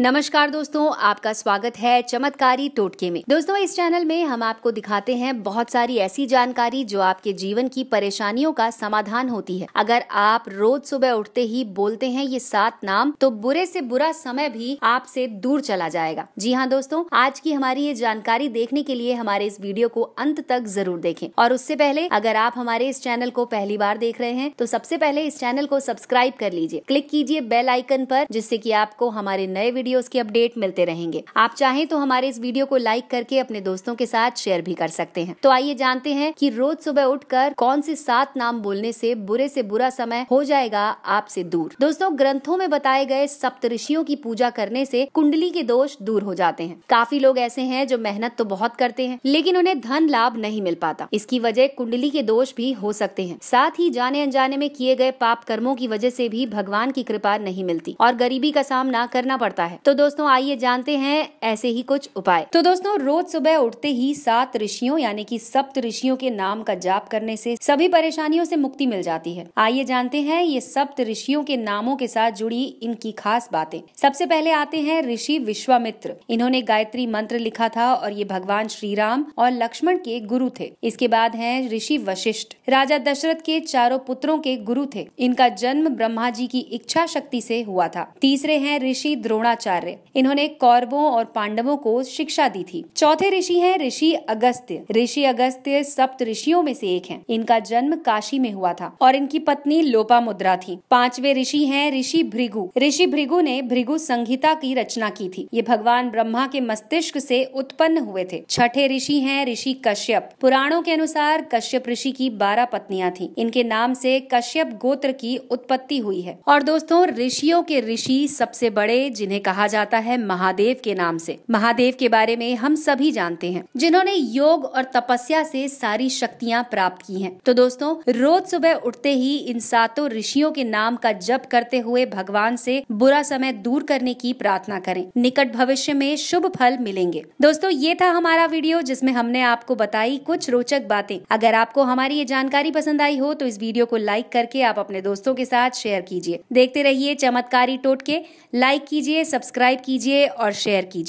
नमस्कार दोस्तों आपका स्वागत है चमत्कारी टोटके में दोस्तों इस चैनल में हम आपको दिखाते हैं बहुत सारी ऐसी जानकारी जो आपके जीवन की परेशानियों का समाधान होती है अगर आप रोज सुबह उठते ही बोलते हैं ये सात नाम तो बुरे से बुरा समय भी आपसे दूर चला जाएगा जी हाँ दोस्तों आज की हमारी ये जानकारी देखने के लिए हमारे इस वीडियो को अंत तक जरूर देखें और उससे पहले अगर आप हमारे इस चैनल को पहली बार देख रहे हैं तो सबसे पहले इस चैनल को सब्सक्राइब कर लीजिए क्लिक कीजिए बेल आइकन पर जिससे की आपको हमारे नए वीडियोस की अपडेट मिलते रहेंगे आप चाहें तो हमारे इस वीडियो को लाइक करके अपने दोस्तों के साथ शेयर भी कर सकते हैं तो आइए जानते हैं कि रोज सुबह उठकर कौन से सात नाम बोलने से बुरे से बुरा समय हो जाएगा आपसे दूर दोस्तों ग्रंथों में बताए गए सप्तऋषियों की पूजा करने से कुंडली के दोष दूर हो जाते हैं काफी लोग ऐसे हैं जो मेहनत तो बहुत करते हैं लेकिन उन्हें धन लाभ नहीं मिल पाता इसकी वजह कुंडली के दोष भी हो सकते हैं साथ ही जाने अनजाने में किए गए पाप कर्मों की वजह से भी भगवान की कृपा नहीं मिलती और गरीबी का सामना करना पड़ता है है तो दोस्तों आइए जानते हैं ऐसे ही कुछ उपाय तो दोस्तों रोज सुबह उठते ही सात ऋषियों यानी कि सप्त ऋषियों के नाम का जाप करने से सभी परेशानियों से मुक्ति मिल जाती है आइए जानते हैं ये सप्त ऋषियों के नामों के साथ जुड़ी इनकी खास बातें सबसे पहले आते हैं ऋषि विश्वामित्र इन्होंने गायत्री मंत्र लिखा था और ये भगवान श्री राम और लक्ष्मण के गुरु थे इसके बाद है ऋषि वशिष्ठ राजा दशरथ के चारों पुत्रों के गुरु थे इनका जन्म ब्रह्मा जी की इच्छा शक्ति से हुआ था तीसरे हैं ऋषि द्रोणाचार्य आचार्य इन्होंने कौरवों और पांडवों को शिक्षा दी थी चौथे ऋषि हैं ऋषि अगस्त्य ऋषि अगस्त्य सप्त ऋषियों में से एक हैं इनका जन्म काशी में हुआ था और इनकी पत्नी लोपा मुद्रा थी पांचवे ऋषि हैं ऋषि भृगु ऋषि भृगु ने भृगु संहिता की रचना की थी ये भगवान ब्रह्मा के मस्तिष्क से उत्पन्न हुए थे छठे ऋषि हैं ऋषि कश्यप पुराणों के अनुसार कश्यप ऋषि की बारह पत्नियां थी इनके नाम से कश्यप गोत्र की उत्पत्ति हुई है और दोस्तों ऋषियों के ऋषि सबसे बड़े जिन्हें कहा कहा जाता है महादेव के नाम से महादेव के बारे में हम सभी जानते हैं जिन्होंने योग और तपस्या से सारी शक्तियाँ प्राप्त की हैं तो दोस्तों रोज सुबह उठते ही इन सातों ऋषियों के नाम का जप करते हुए भगवान से बुरा समय दूर करने की प्रार्थना करें निकट भविष्य में शुभ फल मिलेंगे दोस्तों ये था हमारा वीडियो जिसमें हमने आपको बताई कुछ रोचक बातें अगर आपको हमारी ये जानकारी पसंद आई हो तो इस वीडियो को लाइक करके आप अपने दोस्तों के साथ शेयर कीजिए देखते रहिए चमत्कारी टोटके लाइक कीजिए सब सब्सक्राइब कीजिए और शेयर कीजिए